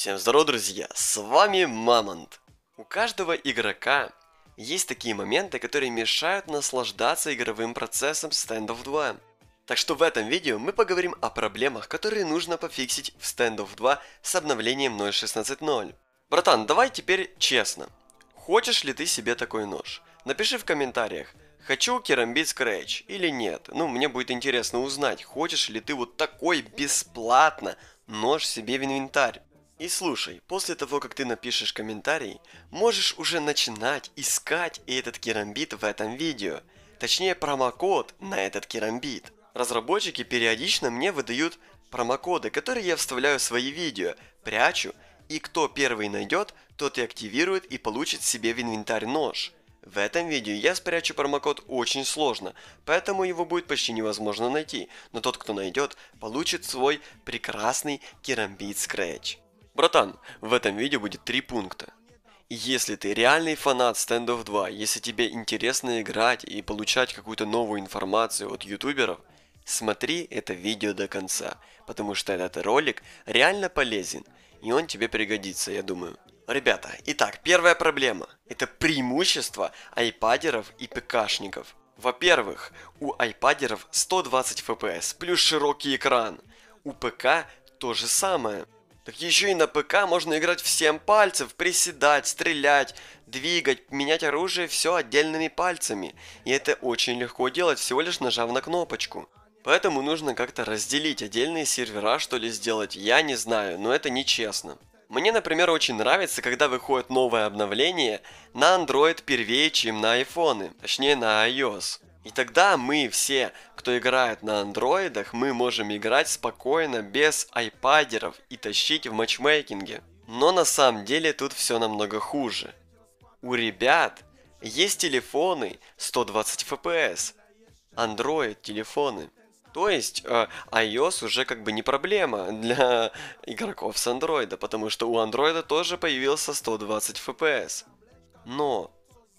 Всем здорова, друзья! С вами Мамонт! У каждого игрока есть такие моменты, которые мешают наслаждаться игровым процессом Standoff 2. Так что в этом видео мы поговорим о проблемах, которые нужно пофиксить в Standoff 2 с обновлением 0.16.0. Братан, давай теперь честно. Хочешь ли ты себе такой нож? Напиши в комментариях, хочу керамбит Scratch или нет. Ну, мне будет интересно узнать, хочешь ли ты вот такой бесплатно нож себе в инвентарь. И слушай, после того, как ты напишешь комментарий, можешь уже начинать искать и этот керамбит в этом видео. Точнее промокод на этот керамбит. Разработчики периодично мне выдают промокоды, которые я вставляю в свои видео, прячу, и кто первый найдет, тот и активирует и получит себе в инвентарь нож. В этом видео я спрячу промокод очень сложно, поэтому его будет почти невозможно найти, но тот, кто найдет, получит свой прекрасный керамбит скретч. Братан, в этом видео будет три пункта. Если ты реальный фанат стендов 2, если тебе интересно играть и получать какую-то новую информацию от ютуберов, смотри это видео до конца, потому что этот ролик реально полезен, и он тебе пригодится, я думаю. Ребята, итак, первая проблема – это преимущество айпадеров и ПКшников. Во-первых, у айпадеров 120 FPS плюс широкий экран, у ПК то же самое – так еще и на ПК можно играть всем пальцев, приседать, стрелять, двигать, менять оружие все отдельными пальцами. И это очень легко делать, всего лишь нажав на кнопочку. Поэтому нужно как-то разделить отдельные сервера, что ли, сделать, я не знаю, но это нечестно. Мне, например, очень нравится, когда выходит новое обновление на Android первее, чем на iPhone, точнее на iOS. И тогда мы все, кто играет на андроидах, мы можем играть спокойно без айпадеров и тащить в матчмейкинге. Но на самом деле тут все намного хуже. У ребят есть телефоны 120 FPS, Android телефоны. То есть э, iOS уже как бы не проблема для игроков с Android, потому что у Android тоже появился 120 FPS. Но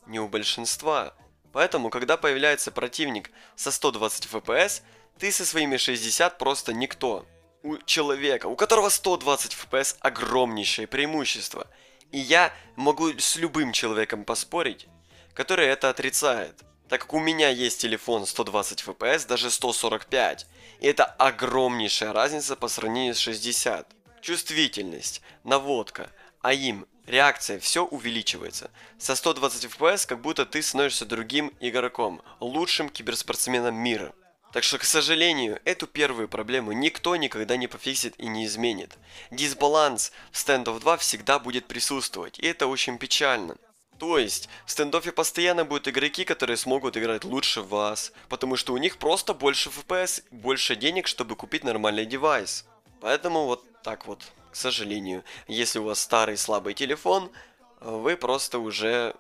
не у большинства. Поэтому, когда появляется противник со 120 FPS, ты со своими 60 просто никто. У человека, у которого 120 FPS огромнейшее преимущество. И я могу с любым человеком поспорить, который это отрицает. Так как у меня есть телефон 120 FPS, даже 145. И это огромнейшая разница по сравнению с 60. Чувствительность, наводка, аим, Реакция, все увеличивается. Со 120 FPS как будто ты становишься другим игроком, лучшим киберспортсменом мира. Так что, к сожалению, эту первую проблему никто никогда не пофиксит и не изменит. Дисбаланс в Stand of 2 всегда будет присутствовать, и это очень печально. То есть, в стендофе постоянно будут игроки, которые смогут играть лучше вас, потому что у них просто больше FPS, больше денег, чтобы купить нормальный девайс. Поэтому вот так вот. К сожалению, если у вас старый слабый телефон, вы просто уже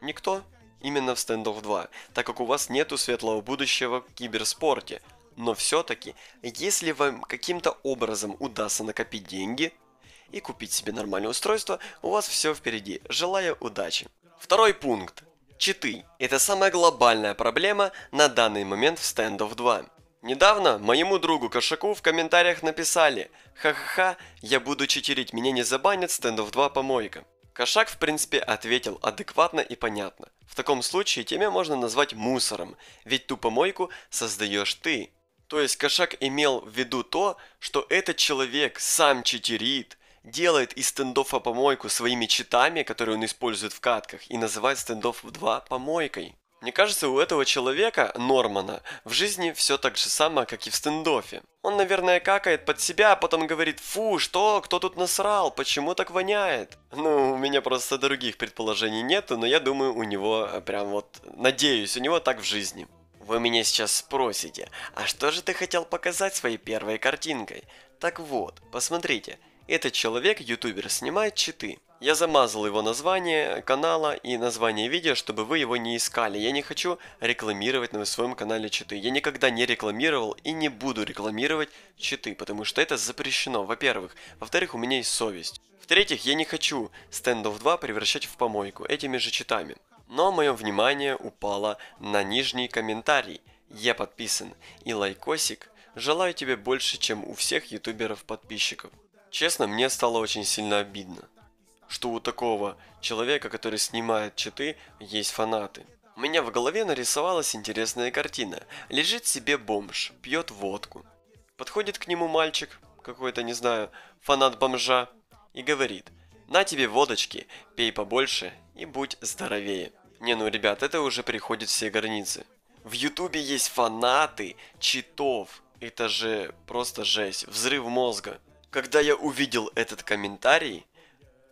никто именно в Standoff 2, так как у вас нету светлого будущего в киберспорте. Но все-таки, если вам каким-то образом удастся накопить деньги и купить себе нормальное устройство, у вас все впереди. Желаю удачи. Второй пункт. Читы. Это самая глобальная проблема на данный момент в Standoff 2. Недавно моему другу Кошаку в комментариях написали «Ха-ха-ха, я буду читерить, меня не забанят стендов 2 помойка». Кошак, в принципе, ответил адекватно и понятно. В таком случае тебя можно назвать мусором, ведь ту помойку создаешь ты. То есть Кошак имел в виду то, что этот человек сам читерит, делает из стендофа помойку своими читами, которые он использует в катках, и называет стендоф 2 помойкой. Мне кажется, у этого человека, Нормана, в жизни все так же самое, как и в стендофе. Он, наверное, какает под себя, а потом говорит «Фу, что? Кто тут насрал? Почему так воняет?» Ну, у меня просто других предположений нету, но я думаю, у него э, прям вот... Надеюсь, у него так в жизни. Вы меня сейчас спросите, а что же ты хотел показать своей первой картинкой? Так вот, посмотрите, этот человек, ютубер, снимает читы. Я замазал его название канала и название видео, чтобы вы его не искали. Я не хочу рекламировать на своем канале читы. Я никогда не рекламировал и не буду рекламировать читы, потому что это запрещено, во-первых. Во-вторых, у меня есть совесть. В-третьих, я не хочу Stand of 2 превращать в помойку этими же читами. Но мое внимание упало на нижний комментарий. Я подписан. И лайкосик. Желаю тебе больше, чем у всех ютуберов-подписчиков. Честно, мне стало очень сильно обидно, что у такого человека, который снимает читы, есть фанаты. У меня в голове нарисовалась интересная картина. Лежит себе бомж, пьет водку. Подходит к нему мальчик, какой-то, не знаю, фанат бомжа, и говорит, на тебе водочки, пей побольше и будь здоровее. Не, ну, ребят, это уже приходит все границы. В ютубе есть фанаты читов. Это же просто жесть, взрыв мозга. Когда я увидел этот комментарий,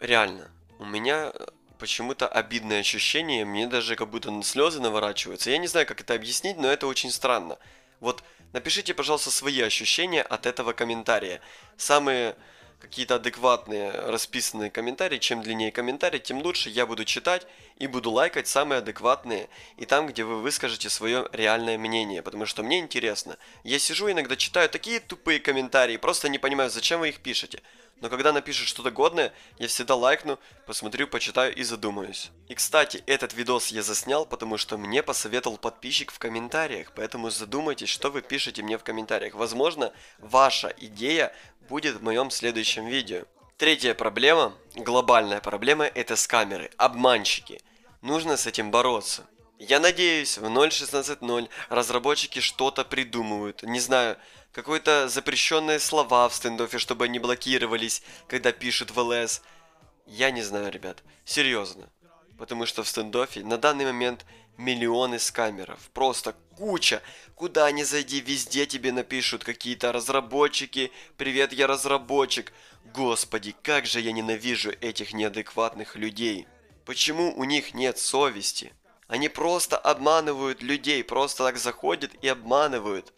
реально, у меня э, почему-то обидное ощущение, мне даже как будто слезы наворачиваются. Я не знаю, как это объяснить, но это очень странно. Вот напишите, пожалуйста, свои ощущения от этого комментария. Самые какие-то адекватные расписанные комментарии. Чем длиннее комментарий, тем лучше. Я буду читать и буду лайкать самые адекватные. И там, где вы выскажете свое реальное мнение. Потому что мне интересно. Я сижу иногда читаю такие тупые комментарии. Просто не понимаю, зачем вы их пишете но когда напишет что-то годное, я всегда лайкну, посмотрю, почитаю и задумаюсь. И кстати, этот видос я заснял, потому что мне посоветовал подписчик в комментариях, поэтому задумайтесь, что вы пишете мне в комментариях. Возможно, ваша идея будет в моем следующем видео. Третья проблема, глобальная проблема, это скамеры, обманщики. Нужно с этим бороться. Я надеюсь, в 0.16.0 разработчики что-то придумывают. Не знаю, какие-то запрещенные слова в стендофе, чтобы они блокировались, когда пишут в ЛС. Я не знаю, ребят. Серьезно. Потому что в стендофе на данный момент миллионы скамеров. Просто куча. Куда ни зайди, везде тебе напишут какие-то разработчики. Привет, я разработчик. Господи, как же я ненавижу этих неадекватных людей. Почему у них нет совести? Они просто обманывают людей, просто так заходят и обманывают.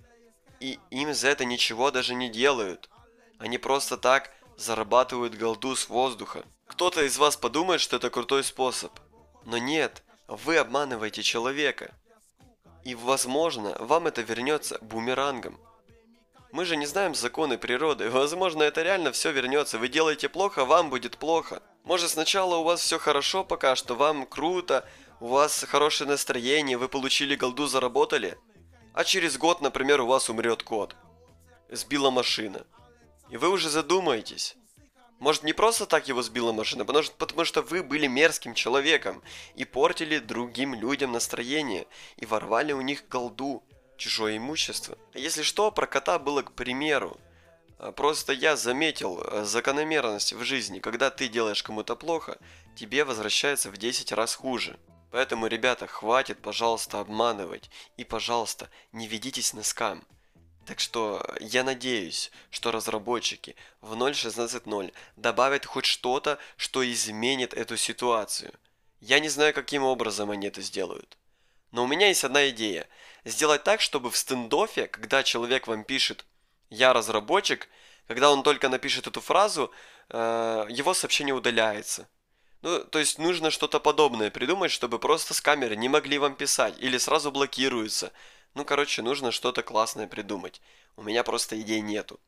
И им за это ничего даже не делают. Они просто так зарабатывают голду с воздуха. Кто-то из вас подумает, что это крутой способ. Но нет, вы обманываете человека. И, возможно, вам это вернется бумерангом. Мы же не знаем законы природы. Возможно, это реально все вернется. Вы делаете плохо, вам будет плохо. Может, сначала у вас все хорошо пока, что вам круто, у вас хорошее настроение, вы получили голду, заработали, а через год, например, у вас умрет кот. Сбила машина. И вы уже задумаетесь. Может, не просто так его сбила машина, потому что, потому что вы были мерзким человеком и портили другим людям настроение, и ворвали у них голду, чужое имущество. Если что, про кота было к примеру. А, просто я заметил э, закономерность в жизни. Когда ты делаешь кому-то плохо, тебе возвращается в 10 раз хуже. Поэтому, ребята, хватит, пожалуйста, обманывать. И, пожалуйста, не ведитесь на скам. Так что я надеюсь, что разработчики в 0.16.0 добавят хоть что-то, что изменит эту ситуацию. Я не знаю, каким образом они это сделают. Но у меня есть одна идея. Сделать так, чтобы в стендофе, когда человек вам пишет «Я разработчик», когда он только напишет эту фразу, э, его сообщение удаляется. Ну, то есть нужно что-то подобное придумать, чтобы просто с камеры не могли вам писать или сразу блокируются. Ну, короче, нужно что-то классное придумать. У меня просто идей нету.